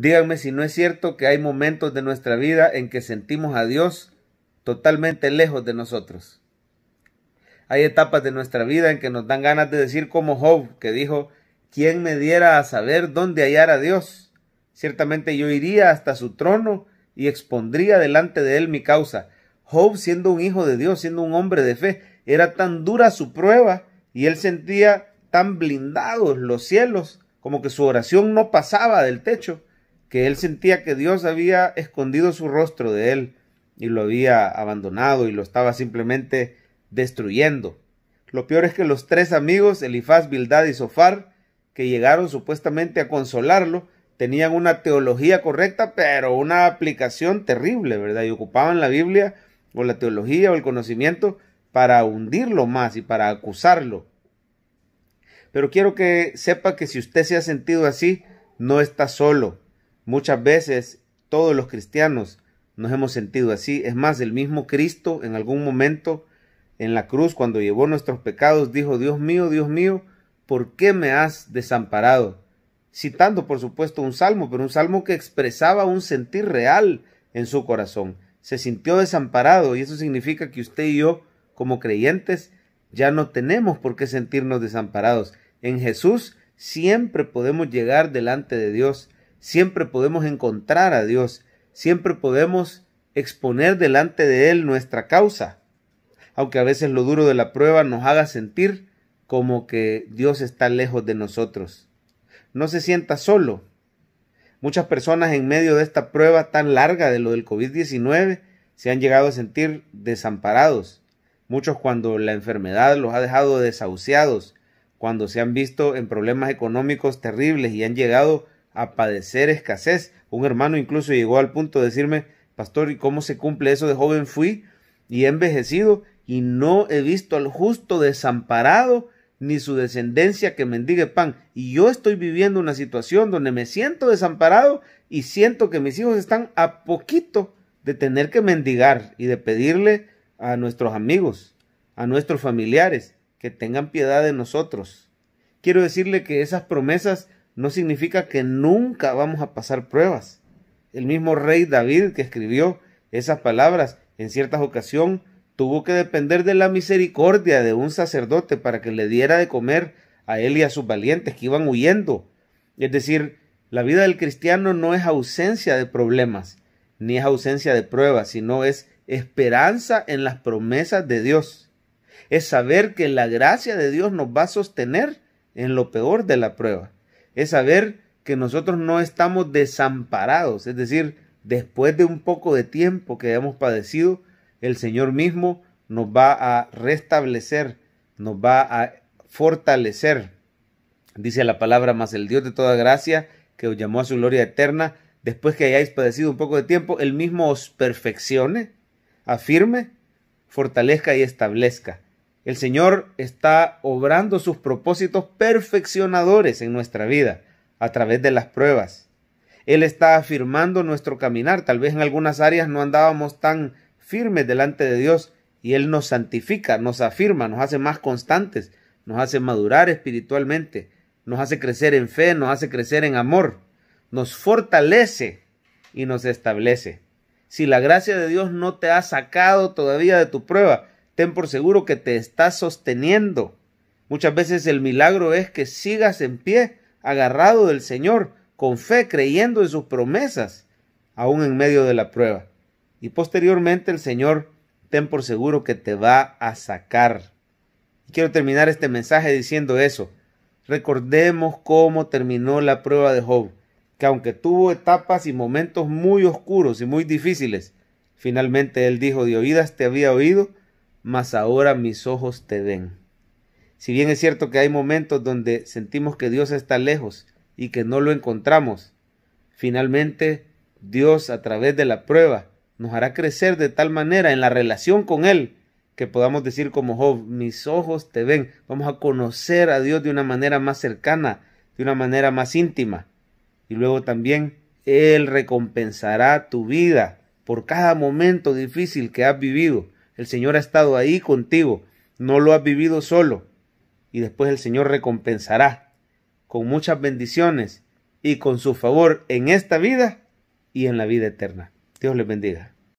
Díganme si no es cierto que hay momentos de nuestra vida en que sentimos a Dios totalmente lejos de nosotros. Hay etapas de nuestra vida en que nos dan ganas de decir como Job, que dijo, ¿quién me diera a saber dónde hallar a Dios? Ciertamente yo iría hasta su trono y expondría delante de él mi causa. Job, siendo un hijo de Dios, siendo un hombre de fe, era tan dura su prueba y él sentía tan blindados los cielos como que su oración no pasaba del techo que él sentía que Dios había escondido su rostro de él y lo había abandonado y lo estaba simplemente destruyendo. Lo peor es que los tres amigos, Elifaz, Bildad y Sofar, que llegaron supuestamente a consolarlo, tenían una teología correcta, pero una aplicación terrible, ¿verdad? Y ocupaban la Biblia o la teología o el conocimiento para hundirlo más y para acusarlo. Pero quiero que sepa que si usted se ha sentido así, no está solo. Muchas veces todos los cristianos nos hemos sentido así. Es más, el mismo Cristo en algún momento en la cruz, cuando llevó nuestros pecados, dijo, Dios mío, Dios mío, ¿por qué me has desamparado? Citando, por supuesto, un salmo, pero un salmo que expresaba un sentir real en su corazón. Se sintió desamparado y eso significa que usted y yo, como creyentes, ya no tenemos por qué sentirnos desamparados. En Jesús siempre podemos llegar delante de Dios siempre podemos encontrar a Dios, siempre podemos exponer delante de Él nuestra causa, aunque a veces lo duro de la prueba nos haga sentir como que Dios está lejos de nosotros. No se sienta solo. Muchas personas en medio de esta prueba tan larga de lo del COVID-19 se han llegado a sentir desamparados. Muchos cuando la enfermedad los ha dejado desahuciados, cuando se han visto en problemas económicos terribles y han llegado a padecer escasez. Un hermano incluso llegó al punto de decirme, pastor, ¿y cómo se cumple eso de joven fui y he envejecido y no he visto al justo desamparado ni su descendencia que mendigue pan. Y yo estoy viviendo una situación donde me siento desamparado y siento que mis hijos están a poquito de tener que mendigar y de pedirle a nuestros amigos, a nuestros familiares, que tengan piedad de nosotros. Quiero decirle que esas promesas no significa que nunca vamos a pasar pruebas. El mismo rey David que escribió esas palabras en ciertas ocasiones tuvo que depender de la misericordia de un sacerdote para que le diera de comer a él y a sus valientes que iban huyendo. Es decir, la vida del cristiano no es ausencia de problemas, ni es ausencia de pruebas, sino es esperanza en las promesas de Dios. Es saber que la gracia de Dios nos va a sostener en lo peor de la prueba es saber que nosotros no estamos desamparados, es decir, después de un poco de tiempo que hemos padecido, el Señor mismo nos va a restablecer, nos va a fortalecer. Dice la palabra, más el Dios de toda gracia, que os llamó a su gloria eterna, después que hayáis padecido un poco de tiempo, él mismo os perfeccione, afirme, fortalezca y establezca. El Señor está obrando sus propósitos perfeccionadores en nuestra vida a través de las pruebas. Él está afirmando nuestro caminar. Tal vez en algunas áreas no andábamos tan firmes delante de Dios y Él nos santifica, nos afirma, nos hace más constantes, nos hace madurar espiritualmente, nos hace crecer en fe, nos hace crecer en amor, nos fortalece y nos establece. Si la gracia de Dios no te ha sacado todavía de tu prueba, ten por seguro que te estás sosteniendo. Muchas veces el milagro es que sigas en pie, agarrado del Señor, con fe, creyendo en sus promesas, aún en medio de la prueba. Y posteriormente el Señor, ten por seguro que te va a sacar. Y quiero terminar este mensaje diciendo eso. Recordemos cómo terminó la prueba de Job, que aunque tuvo etapas y momentos muy oscuros y muy difíciles, finalmente él dijo, de oídas te había oído, mas ahora mis ojos te ven. Si bien es cierto que hay momentos donde sentimos que Dios está lejos y que no lo encontramos, finalmente Dios a través de la prueba nos hará crecer de tal manera en la relación con Él que podamos decir como Job, mis ojos te ven. Vamos a conocer a Dios de una manera más cercana, de una manera más íntima. Y luego también Él recompensará tu vida por cada momento difícil que has vivido el Señor ha estado ahí contigo, no lo has vivido solo. Y después el Señor recompensará con muchas bendiciones y con su favor en esta vida y en la vida eterna. Dios les bendiga.